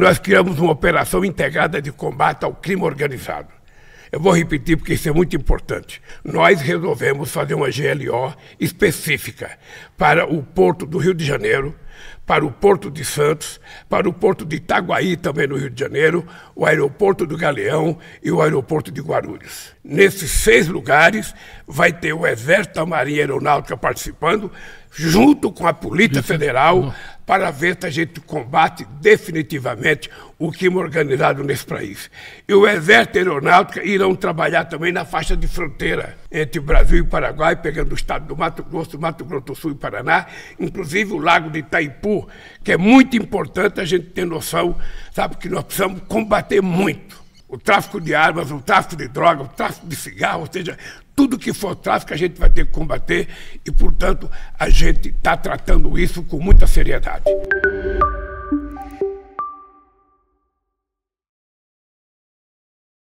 Nós criamos uma operação integrada de combate ao crime organizado. Eu vou repetir porque isso é muito importante. Nós resolvemos fazer uma GLO específica para o Porto do Rio de Janeiro, para o Porto de Santos, para o Porto de Itaguaí, também no Rio de Janeiro, o Aeroporto do Galeão e o Aeroporto de Guarulhos. Nesses seis lugares vai ter o Exército, a Marinha Aeronáutica participando, junto com a Polícia Federal, para ver se a gente combate definitivamente o crime organizado nesse país. E o Exército e a Aeronáutica irão trabalhar também na faixa de fronteira entre Brasil e Paraguai, pegando o estado do Mato Grosso, Mato Grosso do Sul e Paraná, inclusive o Lago de Itaipu, que é muito importante a gente ter noção, sabe, que nós precisamos combater muito o tráfico de armas, o tráfico de drogas, o tráfico de cigarro, ou seja, tudo que for tráfico a gente vai ter que combater e, portanto, a gente está tratando isso com muita seriedade.